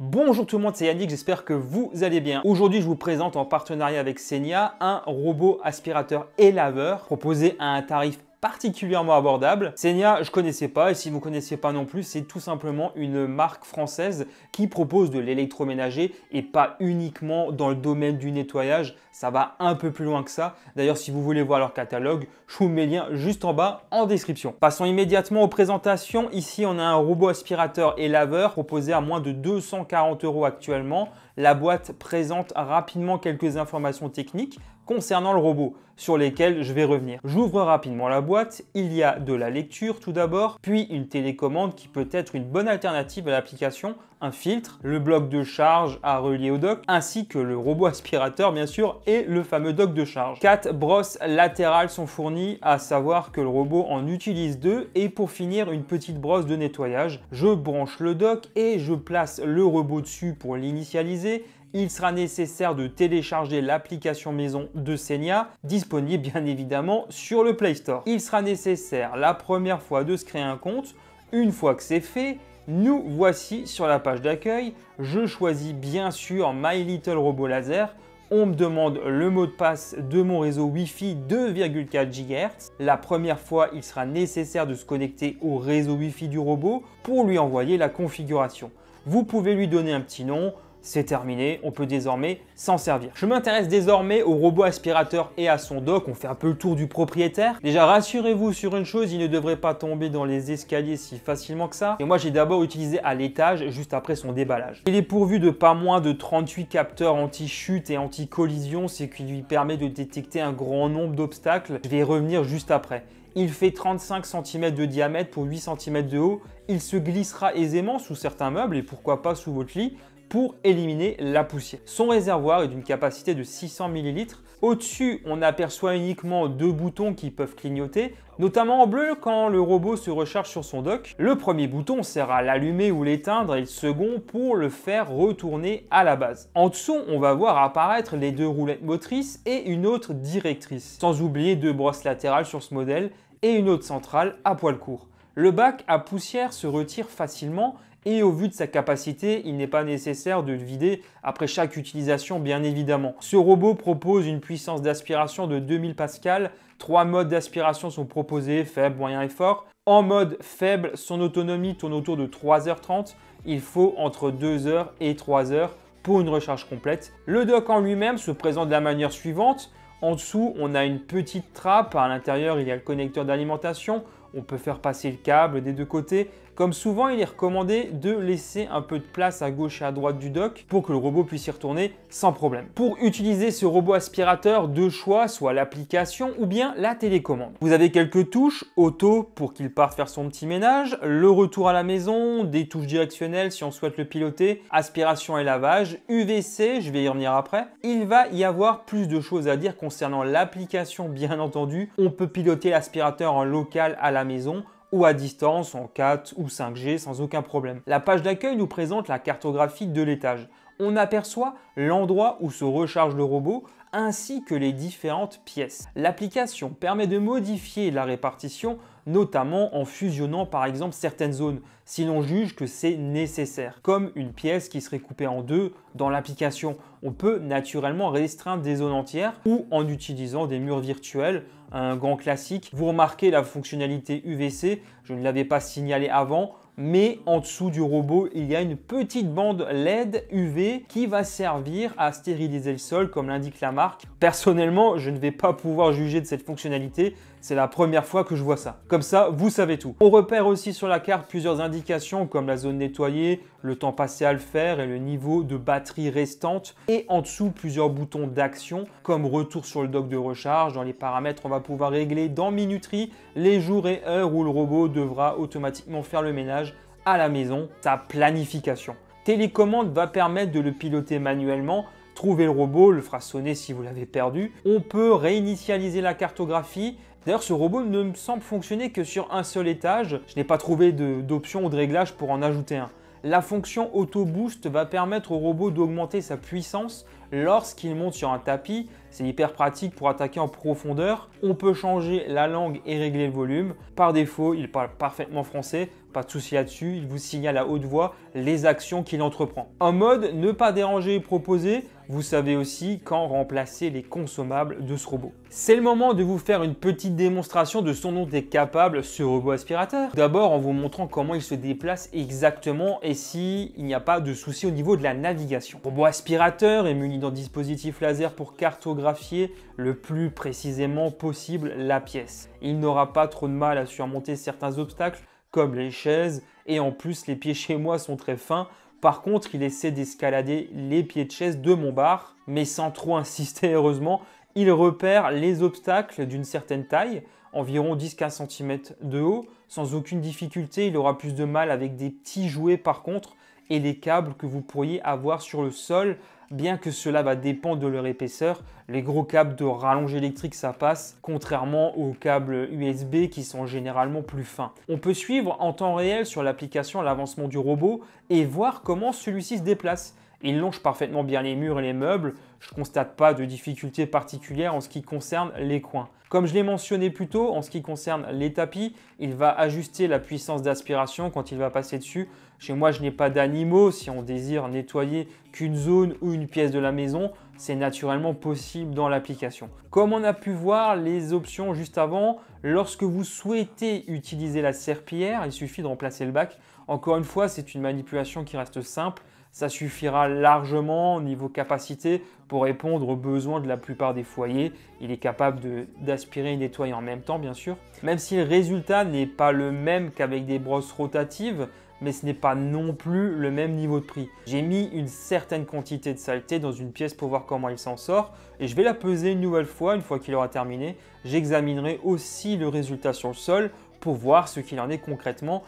Bonjour tout le monde, c'est Yannick, j'espère que vous allez bien. Aujourd'hui, je vous présente en partenariat avec Senia un robot aspirateur et laveur proposé à un tarif particulièrement abordable. Senia je connaissais pas et si vous connaissez pas non plus, c'est tout simplement une marque française qui propose de l'électroménager et pas uniquement dans le domaine du nettoyage. Ça va un peu plus loin que ça. D'ailleurs, si vous voulez voir leur catalogue, je vous mets le lien juste en bas en description. Passons immédiatement aux présentations. Ici, on a un robot aspirateur et laveur proposé à moins de 240 euros actuellement. La boîte présente rapidement quelques informations techniques concernant le robot sur lesquels je vais revenir. J'ouvre rapidement la boîte, il y a de la lecture tout d'abord, puis une télécommande qui peut être une bonne alternative à l'application, un filtre, le bloc de charge à relier au dock, ainsi que le robot aspirateur bien sûr et le fameux dock de charge. Quatre brosses latérales sont fournies, à savoir que le robot en utilise deux et pour finir une petite brosse de nettoyage. Je branche le dock et je place le robot dessus pour l'initialiser il sera nécessaire de télécharger l'application maison de Senia, disponible bien évidemment sur le Play Store. Il sera nécessaire la première fois de se créer un compte. Une fois que c'est fait, nous voici sur la page d'accueil. Je choisis bien sûr My Little Robot Laser. On me demande le mot de passe de mon réseau Wi-Fi 2,4 GHz. La première fois, il sera nécessaire de se connecter au réseau Wi-Fi du robot pour lui envoyer la configuration. Vous pouvez lui donner un petit nom, c'est terminé, on peut désormais s'en servir. Je m'intéresse désormais au robot aspirateur et à son dock, on fait un peu le tour du propriétaire. Déjà rassurez-vous sur une chose, il ne devrait pas tomber dans les escaliers si facilement que ça. Et moi j'ai d'abord utilisé à l'étage juste après son déballage. Il est pourvu de pas moins de 38 capteurs anti-chute et anti-collision, ce qui lui permet de détecter un grand nombre d'obstacles. Je vais y revenir juste après. Il fait 35 cm de diamètre pour 8 cm de haut. Il se glissera aisément sous certains meubles et pourquoi pas sous votre lit pour éliminer la poussière. Son réservoir est d'une capacité de 600 ml. Au-dessus, on aperçoit uniquement deux boutons qui peuvent clignoter, notamment en bleu quand le robot se recharge sur son dock. Le premier bouton sert à l'allumer ou l'éteindre et le second pour le faire retourner à la base. En dessous, on va voir apparaître les deux roulettes motrices et une autre directrice, sans oublier deux brosses latérales sur ce modèle et une autre centrale à poil court. Le bac à poussière se retire facilement et au vu de sa capacité, il n'est pas nécessaire de le vider après chaque utilisation bien évidemment. Ce robot propose une puissance d'aspiration de 2000 pascal, trois modes d'aspiration sont proposés, faible, moyen et fort. En mode faible, son autonomie tourne autour de 3h30, il faut entre 2h et 3h pour une recharge complète. Le dock en lui-même se présente de la manière suivante. En dessous, on a une petite trappe, à l'intérieur il y a le connecteur d'alimentation, on peut faire passer le câble des deux côtés, comme souvent, il est recommandé de laisser un peu de place à gauche et à droite du dock pour que le robot puisse y retourner sans problème. Pour utiliser ce robot aspirateur, deux choix, soit l'application ou bien la télécommande. Vous avez quelques touches, auto pour qu'il parte faire son petit ménage, le retour à la maison, des touches directionnelles si on souhaite le piloter, aspiration et lavage, UVC, je vais y revenir après. Il va y avoir plus de choses à dire concernant l'application bien entendu. On peut piloter l'aspirateur en local à la maison, ou à distance en 4 ou 5G sans aucun problème. La page d'accueil nous présente la cartographie de l'étage. On aperçoit l'endroit où se recharge le robot ainsi que les différentes pièces. L'application permet de modifier la répartition notamment en fusionnant par exemple certaines zones, si l'on juge que c'est nécessaire, comme une pièce qui serait coupée en deux dans l'application. On peut naturellement restreindre des zones entières ou en utilisant des murs virtuels, un grand classique. Vous remarquez la fonctionnalité UVC, je ne l'avais pas signalé avant, mais en dessous du robot, il y a une petite bande LED UV qui va servir à stériliser le sol, comme l'indique la marque. Personnellement, je ne vais pas pouvoir juger de cette fonctionnalité, c'est la première fois que je vois ça. Comme ça, vous savez tout. On repère aussi sur la carte plusieurs indications comme la zone nettoyée, le temps passé à le faire et le niveau de batterie restante. Et en dessous, plusieurs boutons d'action comme retour sur le dock de recharge. Dans les paramètres, on va pouvoir régler dans Minuterie les jours et heures où le robot devra automatiquement faire le ménage à la maison, sa planification. Télécommande va permettre de le piloter manuellement trouver le robot, le fera sonner si vous l'avez perdu. On peut réinitialiser la cartographie D'ailleurs, ce robot ne me semble fonctionner que sur un seul étage. Je n'ai pas trouvé d'option ou de réglage pour en ajouter un. La fonction Auto Boost va permettre au robot d'augmenter sa puissance lorsqu'il monte sur un tapis c'est hyper pratique pour attaquer en profondeur. On peut changer la langue et régler le volume. Par défaut, il parle parfaitement français. Pas de souci là-dessus. Il vous signale à haute voix les actions qu'il entreprend. En mode ne pas déranger proposé, vous savez aussi quand remplacer les consommables de ce robot. C'est le moment de vous faire une petite démonstration de son dont est capable ce robot aspirateur. D'abord en vous montrant comment il se déplace exactement et s'il si n'y a pas de souci au niveau de la navigation. robot aspirateur est muni d'un dispositif laser pour cartographier le plus précisément possible la pièce. Il n'aura pas trop de mal à surmonter certains obstacles comme les chaises et en plus les pieds chez moi sont très fins. Par contre, il essaie d'escalader les pieds de chaise de mon bar, mais sans trop insister heureusement, il repère les obstacles d'une certaine taille, environ 10-15 cm de haut, sans aucune difficulté. Il aura plus de mal avec des petits jouets par contre et les câbles que vous pourriez avoir sur le sol bien que cela va dépendre de leur épaisseur. Les gros câbles de rallonge électrique, ça passe, contrairement aux câbles USB qui sont généralement plus fins. On peut suivre en temps réel sur l'application l'avancement du robot et voir comment celui-ci se déplace. Il longe parfaitement bien les murs et les meubles, je ne constate pas de difficultés particulières en ce qui concerne les coins. Comme je l'ai mentionné plus tôt, en ce qui concerne les tapis, il va ajuster la puissance d'aspiration quand il va passer dessus. Chez moi, je n'ai pas d'animaux. Si on désire nettoyer qu'une zone ou une pièce de la maison, c'est naturellement possible dans l'application. Comme on a pu voir les options juste avant, lorsque vous souhaitez utiliser la serpillière, il suffit de remplacer le bac. Encore une fois, c'est une manipulation qui reste simple ça suffira largement au niveau capacité pour répondre aux besoins de la plupart des foyers. Il est capable d'aspirer et nettoyer en même temps, bien sûr. Même si le résultat n'est pas le même qu'avec des brosses rotatives, mais ce n'est pas non plus le même niveau de prix. J'ai mis une certaine quantité de saleté dans une pièce pour voir comment il s'en sort et je vais la peser une nouvelle fois, une fois qu'il aura terminé. J'examinerai aussi le résultat sur le sol pour voir ce qu'il en est concrètement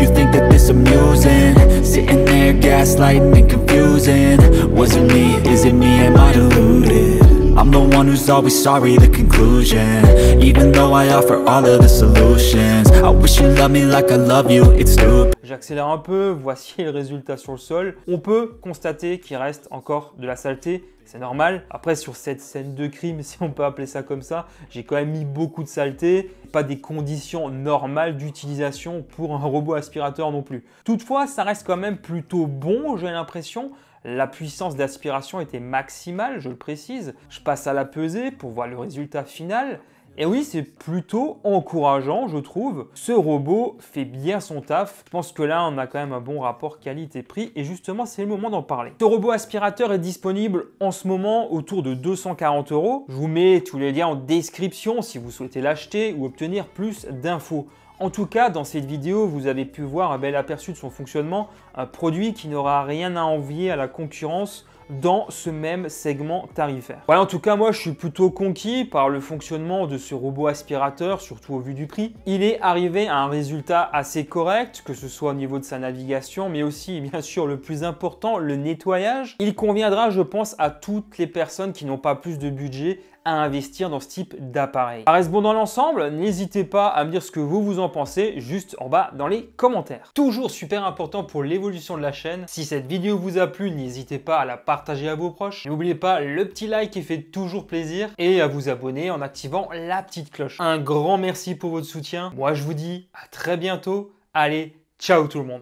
You think that this amusing Sitting there gaslighting and confusing Was it me? Is it me? Am I deluded? I'm the one who's always sorry, the conclusion Even though I offer all of the solutions I wish you loved me like I love you, it's stupid j'accélère un peu, voici le résultat sur le sol. On peut constater qu'il reste encore de la saleté, c'est normal. Après, sur cette scène de crime, si on peut appeler ça comme ça, j'ai quand même mis beaucoup de saleté, pas des conditions normales d'utilisation pour un robot aspirateur non plus. Toutefois, ça reste quand même plutôt bon, j'ai l'impression. La puissance d'aspiration était maximale, je le précise. Je passe à la pesée pour voir le résultat final. Et oui, c'est plutôt encourageant, je trouve. Ce robot fait bien son taf. Je pense que là, on a quand même un bon rapport qualité-prix. Et justement, c'est le moment d'en parler. Ce robot aspirateur est disponible en ce moment autour de 240 euros. Je vous mets tous les liens en description si vous souhaitez l'acheter ou obtenir plus d'infos. En tout cas, dans cette vidéo, vous avez pu voir un bel aperçu de son fonctionnement, un produit qui n'aura rien à envier à la concurrence dans ce même segment tarifaire. Voilà, en tout cas, moi, je suis plutôt conquis par le fonctionnement de ce robot aspirateur, surtout au vu du prix. Il est arrivé à un résultat assez correct, que ce soit au niveau de sa navigation, mais aussi, bien sûr, le plus important, le nettoyage. Il conviendra, je pense, à toutes les personnes qui n'ont pas plus de budget à investir dans ce type d'appareil. Ça reste bon dans l'ensemble, n'hésitez pas à me dire ce que vous vous en pensez juste en bas dans les commentaires. Toujours super important pour l'évolution de la chaîne, si cette vidéo vous a plu, n'hésitez pas à la partager à vos proches. N'oubliez pas le petit like qui fait toujours plaisir et à vous abonner en activant la petite cloche. Un grand merci pour votre soutien. Moi je vous dis à très bientôt. Allez, ciao tout le monde